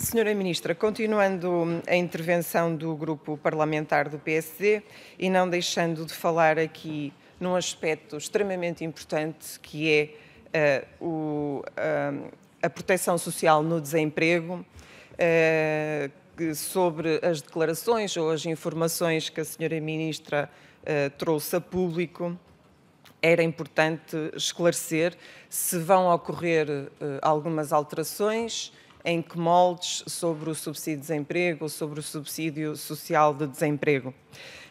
Senhora Ministra, continuando a intervenção do grupo parlamentar do PSD e não deixando de falar aqui num aspecto extremamente importante que é uh, o, uh, a proteção social no desemprego, uh, sobre as declarações ou as informações que a senhora Ministra trouxe a público era importante esclarecer se vão ocorrer algumas alterações em que moldes sobre o subsídio de desemprego, sobre o subsídio social de desemprego.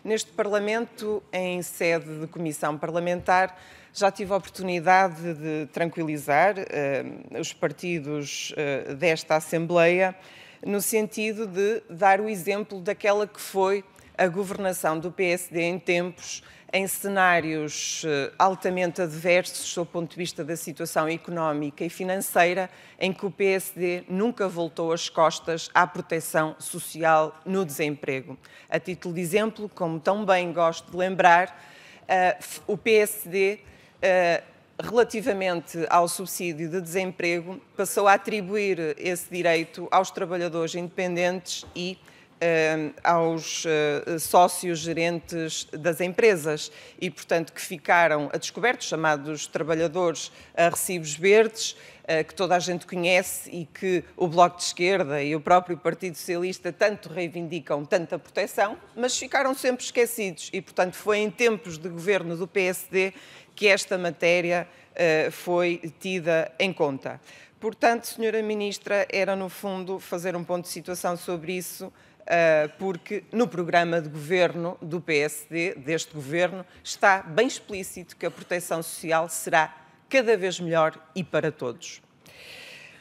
Neste Parlamento, em sede de comissão parlamentar, já tive a oportunidade de tranquilizar eh, os partidos eh, desta Assembleia no sentido de dar o exemplo daquela que foi a governação do PSD em tempos em cenários eh, altamente adversos do ponto de vista da situação económica e financeira, em que o PSD nunca voltou as costas à proteção social no desemprego. A título de exemplo, como tão bem gosto de lembrar, eh, o PSD eh, relativamente ao subsídio de desemprego, passou a atribuir esse direito aos trabalhadores independentes e Ehm, aos eh, sócios gerentes das empresas e, portanto, que ficaram a descoberto, chamados trabalhadores a recibos verdes, eh, que toda a gente conhece e que o Bloco de Esquerda e o próprio Partido Socialista tanto reivindicam tanta proteção, mas ficaram sempre esquecidos e, portanto, foi em tempos de governo do PSD que esta matéria eh, foi tida em conta. Portanto, Senhora Ministra, era no fundo fazer um ponto de situação sobre isso, ah, porque no programa de governo do PSD, deste governo, está bem explícito que a proteção social será cada vez melhor e para todos.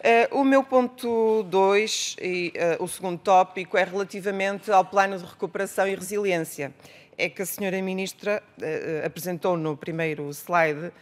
Uh, o meu ponto 2 e uh, o segundo tópico é relativamente ao plano de recuperação e resiliência. É que a senhora ministra uh, apresentou no primeiro slide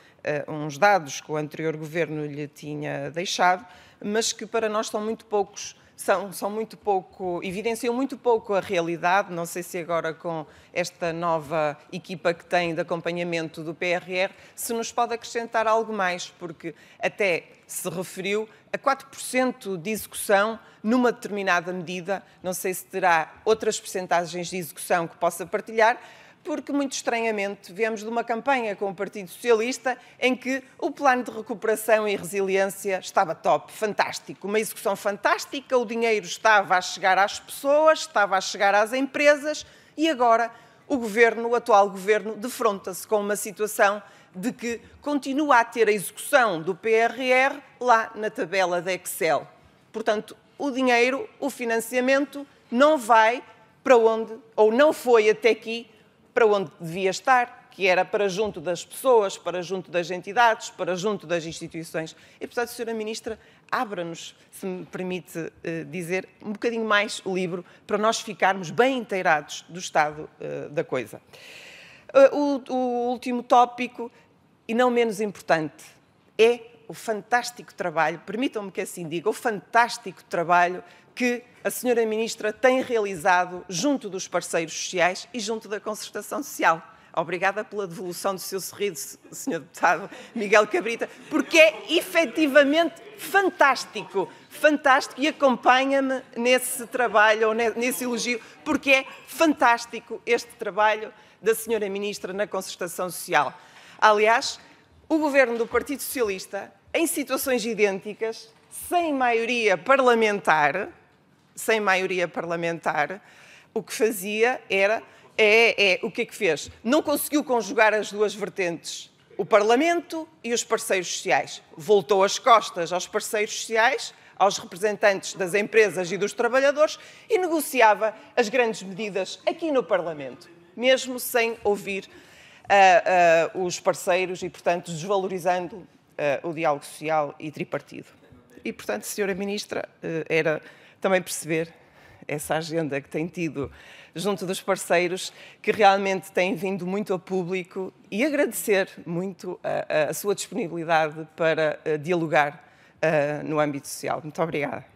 uns dados que o anterior governo lhe tinha deixado, mas que para nós são muito poucos são, são muito pouco, evidenciam muito pouco a realidade. Não sei se agora com esta nova equipa que tem de acompanhamento do PRR, se nos pode acrescentar algo mais, porque até se referiu a 4% de execução numa determinada medida. Não sei se terá outras percentagens de execução que possa partilhar, porque, muito estranhamente, viemos de uma campanha com o Partido Socialista em que o plano de recuperação e resiliência estava top, fantástico, uma execução fantástica, o dinheiro estava a chegar às pessoas, estava a chegar às empresas e agora o governo, o atual governo, defronta-se com uma situação de que continua a ter a execução do PRR lá na tabela da Excel. Portanto, o dinheiro, o financiamento, não vai para onde, ou não foi até aqui, para onde devia estar, que era para junto das pessoas, para junto das entidades, para junto das instituições. E, portanto, Sra. Ministra, abra-nos, se me permite eh, dizer, um bocadinho mais o livro para nós ficarmos bem inteirados do estado eh, da coisa. Eh, o, o último tópico, e não menos importante, é o fantástico trabalho, permitam-me que assim diga, o fantástico trabalho que a senhora ministra tem realizado junto dos parceiros sociais e junto da concertação social. Obrigada pela devolução do seu sorriso, senhor deputado Miguel Cabrita, porque é efetivamente fantástico, fantástico e acompanha-me nesse trabalho ou nesse elogio, porque é fantástico este trabalho da senhora ministra na concertação social. Aliás, o governo do Partido Socialista, em situações idênticas, sem maioria parlamentar, sem maioria parlamentar, o que fazia era é, é, o que é que fez? Não conseguiu conjugar as duas vertentes, o Parlamento e os parceiros sociais. Voltou as costas aos parceiros sociais, aos representantes das empresas e dos trabalhadores e negociava as grandes medidas aqui no Parlamento, mesmo sem ouvir uh, uh, os parceiros e, portanto, desvalorizando uh, o diálogo social e tripartido. E, portanto, Senhora Ministra, era também perceber essa agenda que tem tido junto dos parceiros, que realmente tem vindo muito a público e agradecer muito a, a sua disponibilidade para dialogar no âmbito social. Muito obrigada.